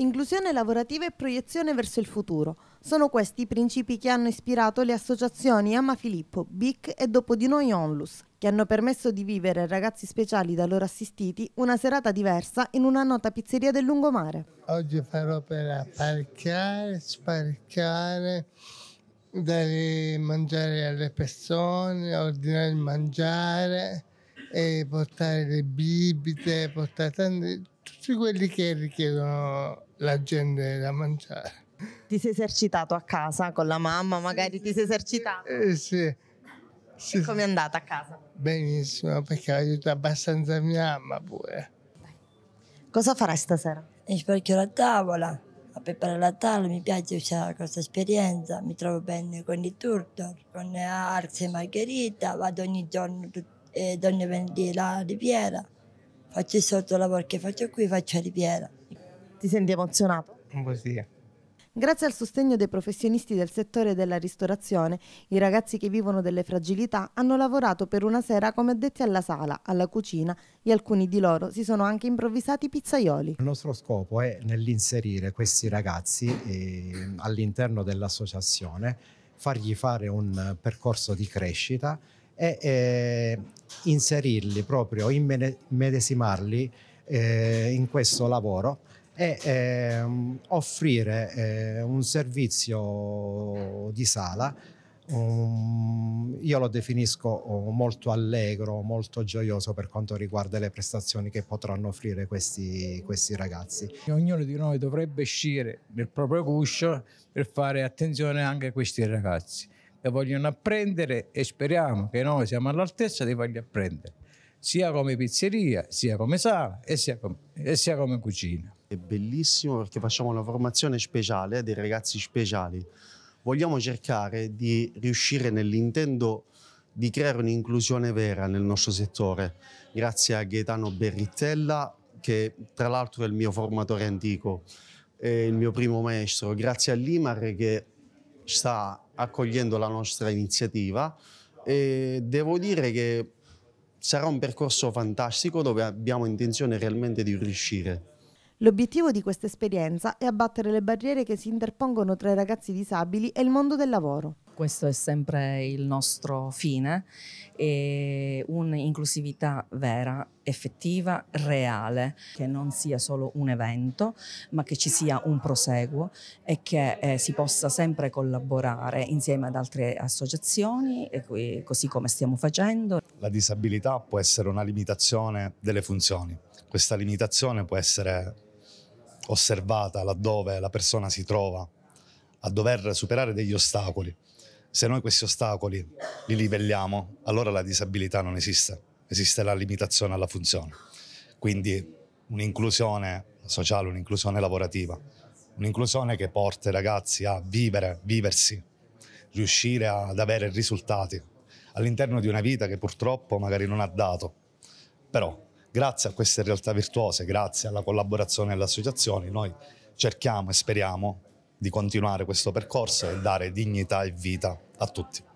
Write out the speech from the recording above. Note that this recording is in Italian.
Inclusione lavorativa e proiezione verso il futuro. Sono questi i principi che hanno ispirato le associazioni Ama Filippo, BIC e Dopo di Noi Onlus, che hanno permesso di vivere ai ragazzi speciali da loro assistiti una serata diversa in una nota pizzeria del lungomare. Oggi farò per apparcare, sparcare, dare mangiare alle persone, ordinare il mangiare, portare le bibite, portare tanti, tutti quelli che richiedono la gente da mangiare. Ti sei esercitato a casa con la mamma, magari sì, ti sei esercitato? Eh, sì. sì. come è andata a casa? Benissimo, perché aiuta abbastanza mia mamma pure. Cosa farai stasera? Sporchio la tavola, a preparare la tavola, mi piace questa esperienza, mi trovo bene con i turtor, con Arce e Margherita, vado ogni giorno, e eh, donne venire la riviera, faccio il sotto lavoro che faccio qui, faccio la riviera. Ti senti emozionato? Un po' sì. Grazie al sostegno dei professionisti del settore della ristorazione, i ragazzi che vivono delle fragilità hanno lavorato per una sera come addetti alla sala, alla cucina e alcuni di loro si sono anche improvvisati pizzaioli. Il nostro scopo è nell'inserire questi ragazzi eh, all'interno dell'associazione, fargli fare un percorso di crescita e eh, inserirli proprio, immedesimarli eh, in questo lavoro e eh, offrire eh, un servizio di sala Um, io lo definisco oh, molto allegro, molto gioioso per quanto riguarda le prestazioni che potranno offrire questi, questi ragazzi. Ognuno di noi dovrebbe uscire nel proprio guscio per fare attenzione anche a questi ragazzi che vogliono apprendere e speriamo che noi siamo all'altezza di farli apprendere sia come pizzeria, sia come sala e sia come, e sia come cucina. È bellissimo perché facciamo una formazione speciale dei ragazzi speciali. Vogliamo cercare di riuscire nell'intento di creare un'inclusione vera nel nostro settore, grazie a Gaetano Berrittella, che tra l'altro è il mio formatore antico, è il mio primo maestro, grazie a Limar che sta accogliendo la nostra iniziativa e devo dire che sarà un percorso fantastico dove abbiamo intenzione realmente di riuscire. L'obiettivo di questa esperienza è abbattere le barriere che si interpongono tra i ragazzi disabili e il mondo del lavoro questo è sempre il nostro fine, e un'inclusività vera, effettiva, reale, che non sia solo un evento, ma che ci sia un proseguo e che eh, si possa sempre collaborare insieme ad altre associazioni, qui, così come stiamo facendo. La disabilità può essere una limitazione delle funzioni. Questa limitazione può essere osservata laddove la persona si trova a dover superare degli ostacoli se noi questi ostacoli li livelliamo, allora la disabilità non esiste, esiste la limitazione alla funzione. Quindi un'inclusione sociale, un'inclusione lavorativa, un'inclusione che porta i ragazzi a vivere, viversi, riuscire ad avere risultati all'interno di una vita che purtroppo magari non ha dato. Però grazie a queste realtà virtuose, grazie alla collaborazione e alle associazioni, noi cerchiamo e speriamo di continuare questo percorso e dare dignità e vita a tutti.